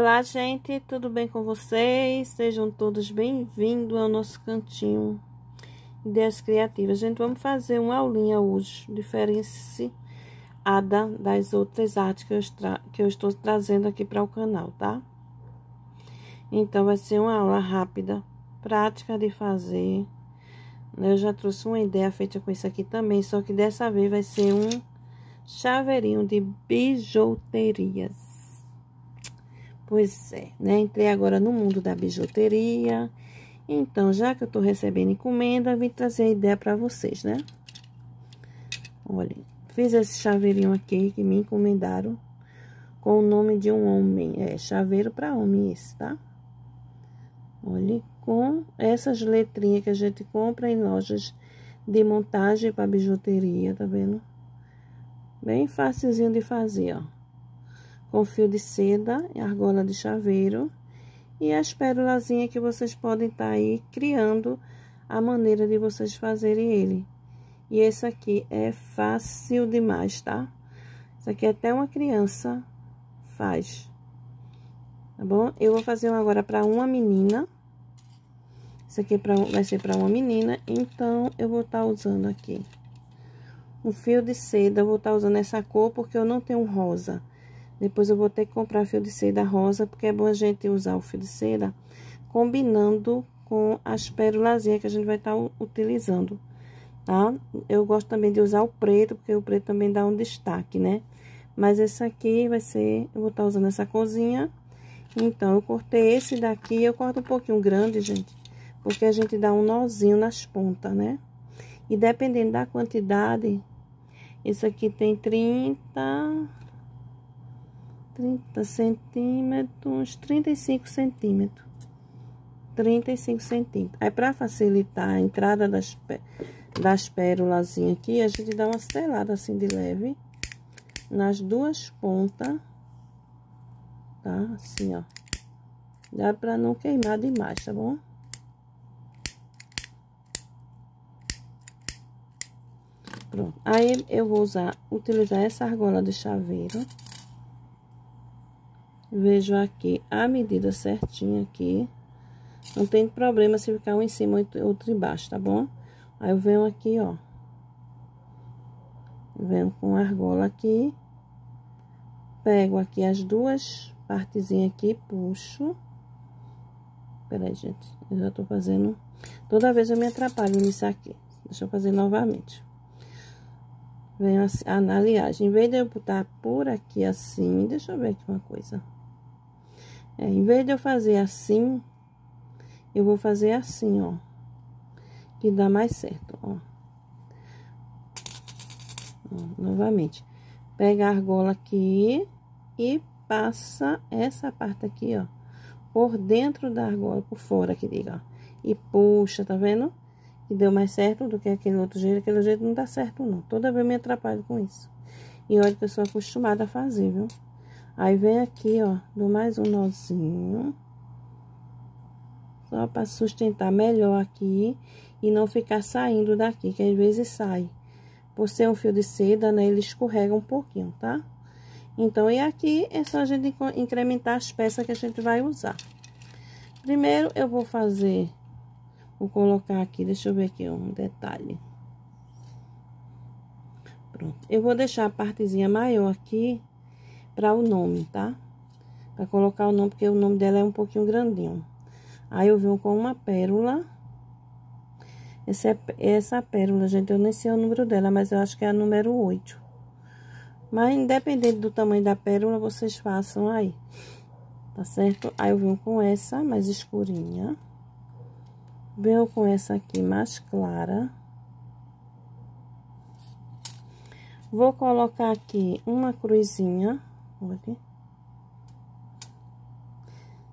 Olá, gente, tudo bem com vocês? Sejam todos bem-vindos ao nosso cantinho Ideias Criativas. Gente, vamos fazer uma aulinha hoje, diferenciada das outras artes que eu, que eu estou trazendo aqui para o canal, tá? Então, vai ser uma aula rápida, prática de fazer. Eu já trouxe uma ideia feita com isso aqui também, só que dessa vez vai ser um chaveirinho de bijuterias. Pois é, né? Entrei agora no mundo da bijuteria. Então, já que eu tô recebendo encomenda, vim trazer a ideia para vocês, né? Olha, fiz esse chaveirinho aqui que me encomendaram com o nome de um homem. É, chaveiro para homem esse, tá? Olha, com essas letrinhas que a gente compra em lojas de montagem para bijuteria, tá vendo? Bem facilzinho de fazer, ó com fio de seda, argola de chaveiro e as pérolazinhas que vocês podem estar tá aí criando a maneira de vocês fazerem ele. E esse aqui é fácil demais, tá? Isso aqui até uma criança faz. Tá bom? Eu vou fazer um agora para uma menina. Isso aqui é pra, vai ser para uma menina, então eu vou estar tá usando aqui um fio de seda, eu vou estar tá usando essa cor porque eu não tenho rosa. Depois eu vou ter que comprar fio de seda rosa, porque é bom a gente usar o fio de seda combinando com as pérolazinhas que a gente vai estar tá utilizando, tá? Eu gosto também de usar o preto, porque o preto também dá um destaque, né? Mas esse aqui vai ser, eu vou estar tá usando essa cozinha. Então, eu cortei esse daqui, eu corto um pouquinho grande, gente, porque a gente dá um nozinho nas pontas, né? E dependendo da quantidade, esse aqui tem 30, 30 centímetros, uns 35 centímetros. 35 centímetros. Aí, pra facilitar a entrada das, das pérolas aqui, a gente dá uma selada assim de leve nas duas pontas, tá? Assim, ó. Dá pra não queimar demais, tá bom? Pronto. Aí, eu vou usar, utilizar essa argola de chaveiro. Vejo aqui a medida certinha aqui. Não tem problema se ficar um em cima e outro embaixo, tá bom? Aí eu venho aqui, ó. Venho com a argola aqui. Pego aqui as duas partezinhas aqui, puxo. Peraí, gente. Eu já tô fazendo... Toda vez eu me atrapalho nisso aqui. Deixa eu fazer novamente. Venho assim... aliás, em vez de eu botar por aqui assim... Deixa eu ver aqui uma coisa. É, em vez de eu fazer assim, eu vou fazer assim, ó. Que dá mais certo, ó. ó novamente. Pega a argola aqui e passa essa parte aqui, ó. Por dentro da argola, por fora que diga, ó. E puxa, tá vendo? E deu mais certo do que aquele outro jeito. Aquele jeito não dá certo, não. Toda vez me atrapalho com isso. E olha que eu sou acostumada a fazer, viu? Aí, vem aqui, ó, do mais um nozinho. Só para sustentar melhor aqui e não ficar saindo daqui, que às vezes sai. Por ser um fio de seda, né, ele escorrega um pouquinho, tá? Então, e aqui é só a gente incrementar as peças que a gente vai usar. Primeiro, eu vou fazer, vou colocar aqui, deixa eu ver aqui um detalhe. Pronto, eu vou deixar a partezinha maior aqui, para o nome, tá? Para colocar o nome, porque o nome dela é um pouquinho grandinho. Aí eu venho com uma pérola. Essa, é, essa pérola, gente, eu nem sei o número dela, mas eu acho que é a número 8. Mas independente do tamanho da pérola, vocês façam aí, tá certo? Aí eu venho com essa mais escurinha. Venho com essa aqui mais clara. Vou colocar aqui uma cruzinha.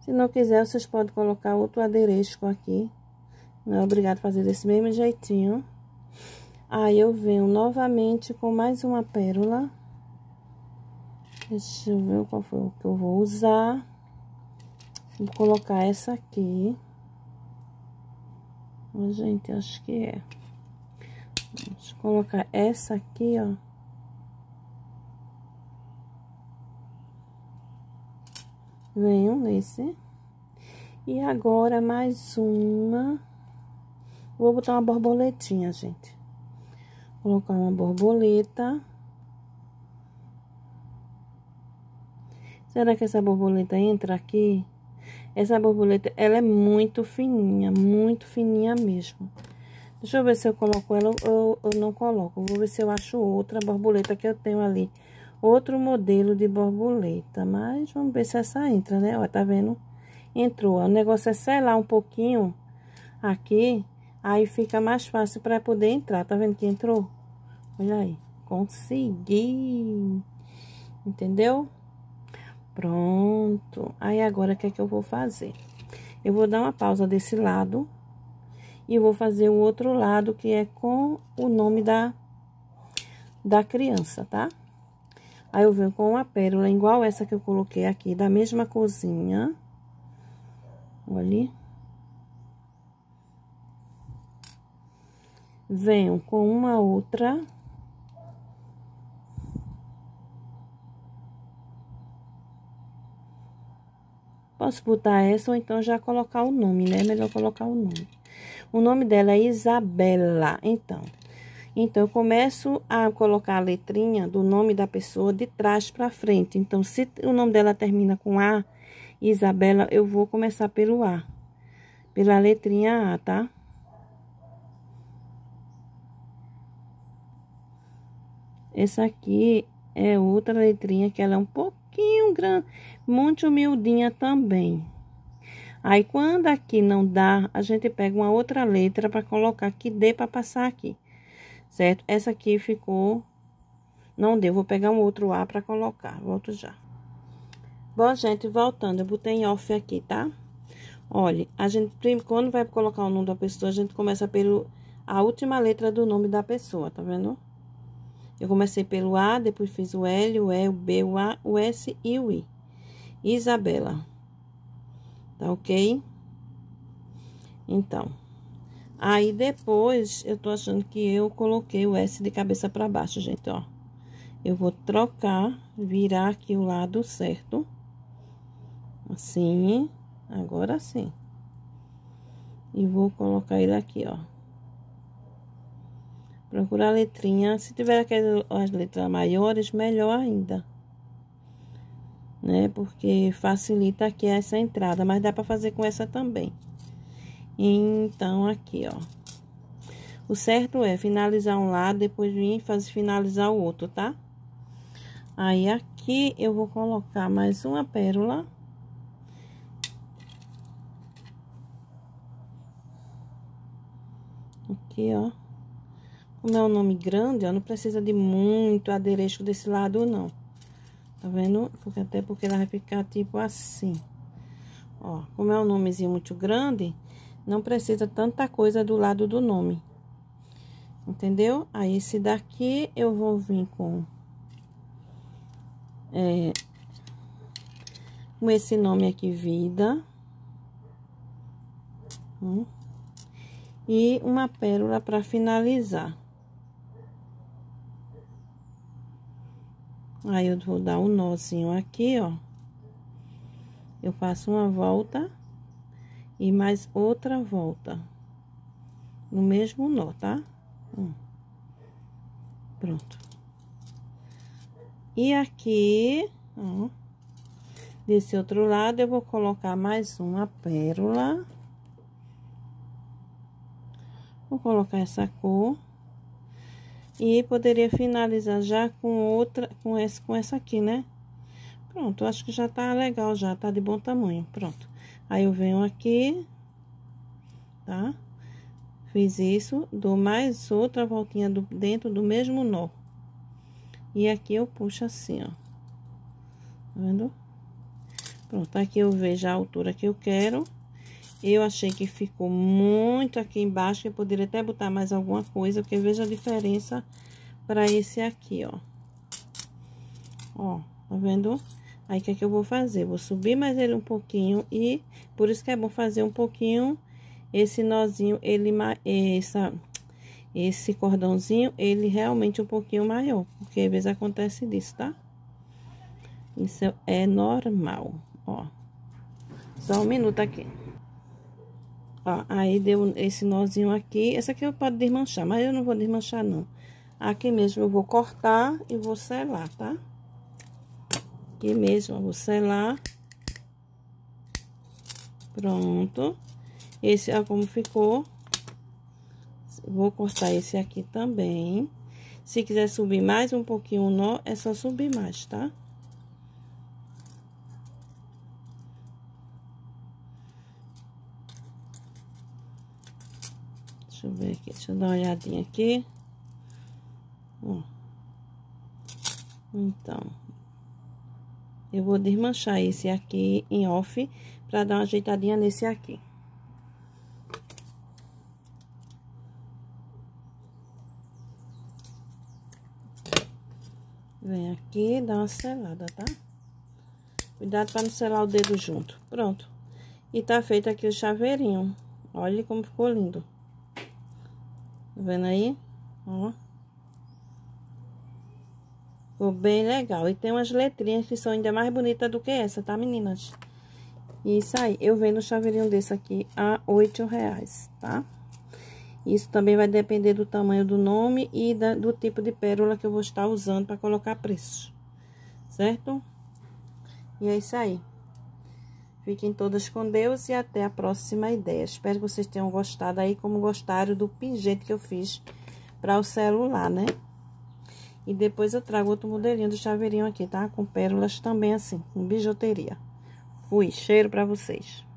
Se não quiser, vocês podem colocar outro adereço aqui. Não é obrigado a fazer desse mesmo jeitinho. Aí, eu venho novamente com mais uma pérola. Deixa eu ver qual foi o que eu vou usar. Vou colocar essa aqui. Gente, acho que é. Deixa eu colocar essa aqui, ó. venham nesse. E agora mais uma. Vou botar uma borboletinha, gente. Vou colocar uma borboleta. Será que essa borboleta entra aqui? Essa borboleta, ela é muito fininha, muito fininha mesmo. Deixa eu ver se eu coloco ela ou eu não coloco. Vou ver se eu acho outra borboleta que eu tenho ali outro modelo de borboleta, mas vamos ver se essa entra, né? Ó, tá vendo? Entrou. O negócio é selar um pouquinho aqui, aí fica mais fácil para poder entrar. Tá vendo que entrou? Olha aí, consegui. Entendeu? Pronto. Aí agora o que é que eu vou fazer? Eu vou dar uma pausa desse lado e vou fazer o outro lado que é com o nome da da criança, tá? Aí, eu venho com uma pérola igual essa que eu coloquei aqui, da mesma cozinha. Olha. Venho com uma outra. Posso botar essa ou então já colocar o nome, né? É melhor colocar o nome. O nome dela é Isabela. Então, então, eu começo a colocar a letrinha do nome da pessoa de trás para frente. Então, se o nome dela termina com A, Isabela, eu vou começar pelo A. Pela letrinha A, tá? Essa aqui é outra letrinha que ela é um pouquinho grande, muito humildinha também. Aí, quando aqui não dá, a gente pega uma outra letra para colocar que dê para passar aqui certo? Essa aqui ficou... Não deu, vou pegar um outro A pra colocar, volto já. Bom, gente, voltando, eu botei em off aqui, tá? Olha, a gente, quando vai colocar o nome da pessoa, a gente começa pelo... A última letra do nome da pessoa, tá vendo? Eu comecei pelo A, depois fiz o L, o E, o B, o A, o S e o I. Isabela. Tá ok? Então... Aí depois, eu tô achando que eu coloquei o S de cabeça para baixo, gente, ó. Eu vou trocar, virar aqui o lado certo. Assim, agora sim. E vou colocar ele aqui, ó. Procurar a letrinha. Se tiver as letras maiores, melhor ainda. Né? Porque facilita aqui essa entrada, mas dá pra fazer com essa também. Então, aqui, ó. O certo é finalizar um lado, depois vir e fazer finalizar o outro, tá? Aí, aqui, eu vou colocar mais uma pérola. Aqui, ó. Como é um nome grande, ó, não precisa de muito adereço desse lado, não. Tá vendo? Porque até porque ela vai ficar tipo assim. Ó, como é um nomezinho muito grande, não precisa tanta coisa do lado do nome. Entendeu? Aí, esse daqui eu vou vir com... É, com esse nome aqui, Vida. Hum. E uma pérola para finalizar. Aí, eu vou dar um nozinho aqui, ó. Eu faço uma volta e mais outra volta no mesmo nó, tá? Um. Pronto. E aqui, ó, hum, desse outro lado, eu vou colocar mais uma pérola. Vou colocar essa cor. E poderia finalizar já com outra, com, esse, com essa aqui, né? Pronto, acho que já tá legal já, tá de bom tamanho, pronto. Aí, eu venho aqui, tá? Fiz isso, dou mais outra voltinha do, dentro do mesmo nó. E aqui eu puxo assim, ó. Tá vendo? Pronto, aqui eu vejo a altura que eu quero. Eu achei que ficou muito aqui embaixo, eu poderia até botar mais alguma coisa, porque veja a diferença para esse aqui, ó. Ó, tá vendo? Aí, o que é que eu vou fazer? Vou subir mais ele um pouquinho e... Por isso que é bom fazer um pouquinho esse nozinho, ele... Essa, esse cordãozinho, ele realmente um pouquinho maior. Porque, às vezes, acontece disso, tá? Isso é normal, ó. Só um minuto aqui. Ó, aí deu esse nozinho aqui. Essa aqui eu posso desmanchar, mas eu não vou desmanchar, não. Aqui mesmo eu vou cortar e vou selar, Tá? aqui mesmo, vou selar. Pronto. Esse, ó, é como ficou. Vou cortar esse aqui também. Se quiser subir mais um pouquinho o nó, é só subir mais, tá? Deixa eu ver aqui, deixa eu dar uma olhadinha aqui. Ó. Então, eu vou desmanchar esse aqui em off para dar uma ajeitadinha nesse aqui. Vem aqui, dá uma selada, tá? Cuidado para não selar o dedo junto. Pronto. E tá feito aqui o chaveirinho. Olha como ficou lindo. Tá vendo aí? Ó. Ficou bem legal. E tem umas letrinhas que são ainda mais bonitas do que essa, tá, meninas? Isso aí. Eu vendo um chaveirinho desse aqui a oito reais, tá? Isso também vai depender do tamanho do nome e da, do tipo de pérola que eu vou estar usando para colocar preço, certo? E é isso aí. Fiquem todas com Deus e até a próxima ideia. Espero que vocês tenham gostado aí, como gostaram do pingente que eu fiz para o celular, né? E depois eu trago outro modelinho do chaveirinho aqui, tá? Com pérolas também assim, com bijuteria. Fui, cheiro para vocês.